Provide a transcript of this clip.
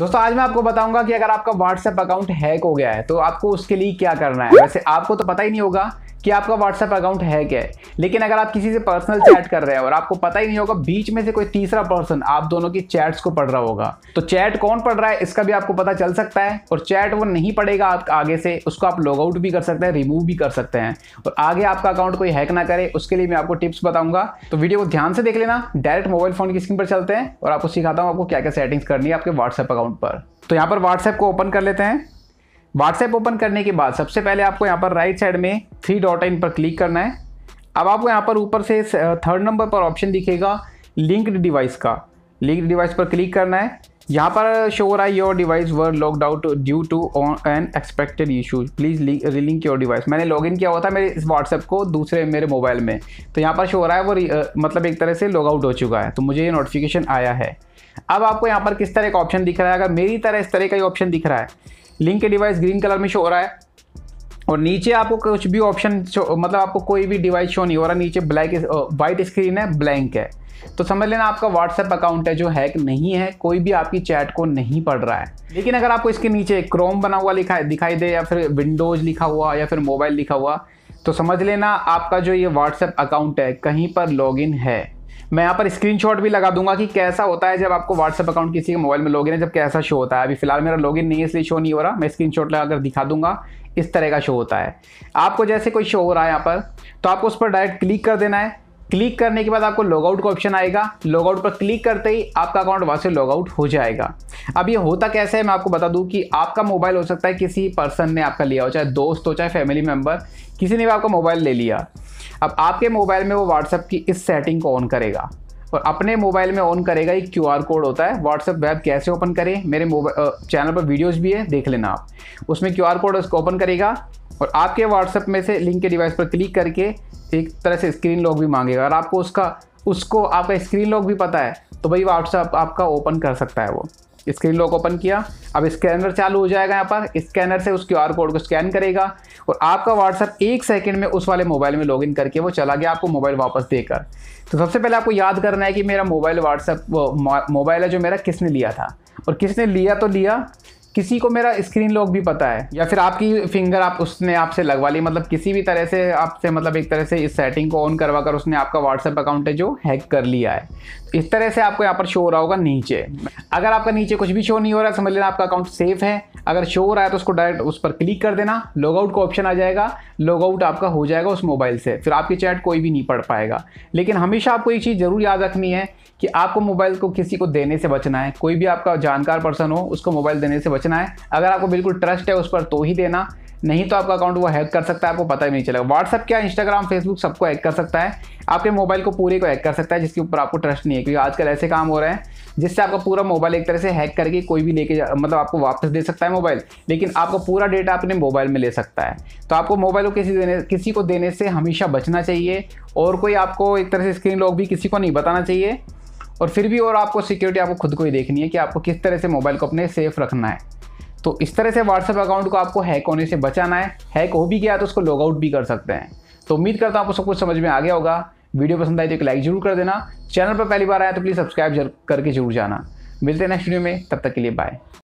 दोस्तों आज मैं आपको बताऊंगा कि अगर आपका व्हाट्सएप अकाउंट हैक हो गया है तो आपको उसके लिए क्या करना है वैसे आपको तो पता ही नहीं होगा कि आपका व्हाट्सएप अकाउंट हैक है लेकिन अगर आप किसी से पर्सनल चैट कर रहे हैं और आपको पता ही नहीं होगा बीच में से कोई तीसरा पर्सन आप दोनों की चैट्स को पढ़ रहा होगा तो चैट कौन पढ़ रहा है इसका भी आपको पता चल सकता है और चैट वो नहीं पड़ेगा आप आगे से उसको आप लॉग आउट भी कर सकते हैं रिमूव भी कर सकते हैं और आगे आपका अकाउंट कोई हैक ना करे उसके लिए मैं आपको टिप्स बताऊंगा तो वीडियो को ध्यान से देख लेना डायरेक्ट मोबाइल फोन की स्क्रीन पर चलते हैं और आपको सिखाता हूँ आपको क्या क्या सेटिंग्स करनी है आपके व्हाट्सएप अकाउंट अकाउंट पर तो यहाँ पर व्हाट्सएप को ओपन कर लेते हैं व्हाट्सएप ओपन करने के बाद सबसे पहले आपको यहाँ पर राइट साइड में थ्री डॉट इन पर क्लिक करना है अब आपको यहाँ पर ऊपर से थर्ड uh, नंबर पर ऑप्शन दिखेगा लिंक्ड डिवाइस का लिंक्ड डिवाइस पर क्लिक करना है यहाँ पर शो हो रहा है your device were locked out due to unexpected issues please relink your device मैंने लॉग इन किया हुआ था मेरे इस व्हाट्सएप को दूसरे मेरे मोबाइल में तो यहाँ पर शो हो रहा है वो uh, मतलब एक तरह से लॉग आउट हो चुका है तो मुझे ये नोटिफिकेशन आया है अब आपको यहाँ पर किस तरह का ऑप्शन दिख रहा है अगर मेरी तरह इस तरह का ही ऑप्शन दिख रहा है लिंक के डिवाइस ग्रीन कलर में शो हो रहा है और नीचे आपको कुछ भी ऑप्शन मतलब आपको कोई भी डिवाइस शो नहीं हो रहा नीचे ब्लैक वाइट स्क्रीन है ब्लैंक है तो समझ लेना आपका व्हाट्सएप अकाउंट है जो हैक नहीं है कोई भी आपकी चैट को नहीं पढ़ रहा है लेकिन अगर आपको इसके नीचे क्रोम बना हुआ लिखा दिखाई दे या फिर विंडोज लिखा हुआ या फिर मोबाइल लिखा हुआ तो समझ लेना आपका जो ये व्हाट्सएप अकाउंट है कहीं पर लॉगिन है मैं यहाँ पर स्क्रीनशॉट भी लगा दूंगा कि कैसा होता है जब आपको व्हाट्सएप अकाउंट किसी के मोबाइल में लॉगिन है जब कैसा शो होता है अभी फिलहाल मेरा लॉगिन नहीं है इसलिए शो नहीं हो रहा मैं स्क्रीनशॉट लगाकर दिखा दूंगा इस तरह का शो होता है आपको जैसे कोई शो हो रहा है यहाँ पर तो आपको उस पर डायरेक्ट क्लिक कर देना है क्लिक करने के बाद आपको लॉगआउट का ऑप्शन आएगा लॉगआउट पर क्लिक करते ही आपका अकाउंट वहाँ से लॉगआउट हो जाएगा अब ये होता कैसे है मैं आपको बता दूँ कि आपका मोबाइल हो सकता है किसी पर्सन ने आपका लिया हो चाहे दोस्त हो चाहे फैमिली मेम्बर किसी ने भी आपका मोबाइल ले लिया अब आपके मोबाइल में वो व्हाट्सअप की इस सेटिंग को ऑन करेगा और अपने मोबाइल में ऑन करेगा एक क्यू कोड होता है व्हाट्सअप वेब कैसे ओपन करें मेरे मोबाइल चैनल पर वीडियोज़ भी है देख लेना आप उसमें क्यू कोड उसको ओपन करेगा और आपके व्हाट्सएप में से लिंक के डिवाइस पर क्लिक करके एक तरह से स्क्रीन लॉक भी मांगेगा और आपको उसका उसको आपका स्क्रीन लॉक भी पता है तो भाई व्हाट्सएप आपका ओपन कर सकता है वो स्क्रीन लॉक ओपन किया अब स्कैनर चालू हो जाएगा यहाँ पर स्कैनर से उस क्यू कोड को स्कैन करेगा और आपका व्हाट्सअप एक सेकंड में उस वाले मोबाइल में लॉगिन करके वो चला गया आपको मोबाइल वापस देकर तो सबसे पहले आपको याद करना है कि मेरा मोबाइल वो मोबाइल है जो मेरा किसने लिया था और किसने लिया तो लिया किसी को मेरा स्क्रीन लॉक भी पता है या फिर आपकी फिंगर आप उसने आपसे लगवा ली मतलब किसी भी तरह से आपसे मतलब एक तरह से इस सेटिंग को ऑन करवा कर उसने आपका व्हाट्सएप अकाउंट है जो हैक कर लिया है तो इस तरह से आपको यहाँ पर शो हो रहा होगा नीचे अगर आपका नीचे कुछ भी शो नहीं हो रहा है समझ लेना आपका अकाउंट सेफ है अगर शो हो रहा है तो उसको डायरेक्ट उस पर क्लिक कर देना लॉगआउट का ऑप्शन आ जाएगा लॉगआउट आपका हो जाएगा उस मोबाइल से फिर आपकी चैट कोई भी नहीं पढ़ पाएगा लेकिन हमेशा आपको एक चीज़ ज़रूर याद रखनी है कि आपको मोबाइल को किसी को देने से बचना है कोई भी आपका जानकार पर्सन हो उसको मोबाइल देने से बचना बचना है अगर आपको बिल्कुल ट्रस्ट है उस पर तो ही देना नहीं तो आपका अकाउंट वो हैक कर सकता है आपको पता ही नहीं चलेगा व्हाट्सअप क्या इंस्टाग्राम फेसबुक सबको हैक कर सकता है आपके मोबाइल को पूरे को हैक कर सकता है जिसके ऊपर आपको ट्रस्ट नहीं है क्योंकि आजकल ऐसे काम हो रहे हैं जिससे आपका पूरा मोबाइल एक तरह से हैक करके कोई भी लेके मतलब आपको वापस दे सकता है मोबाइल लेकिन आपका पूरा डेटा अपने मोबाइल में ले सकता है तो आपको मोबाइल को किसी देने किसी को देने से हमेशा बचना चाहिए और कोई आपको एक तरह से स्क्रीन लॉक भी किसी को नहीं बताना चाहिए और फिर भी और आपको सिक्योरिटी आपको खुद को ही देखनी है कि आपको किस तरह से मोबाइल को अपने सेफ रखना है तो इस तरह से व्हाट्सअप अकाउंट को आपको हैक होने से बचाना है हैक हो भी गया तो उसको लॉग आउट भी कर सकते हैं तो उम्मीद करता हूँ आपको सब कुछ समझ में आ गया होगा वीडियो पसंद आई तो एक लाइक जरूर कर देना चैनल पर पहली बार आया तो प्लीज़ सब्सक्राइब करके जरूर जाना मिलते हैं नेक्स्ट वीडियो में तब तक के लिए बाय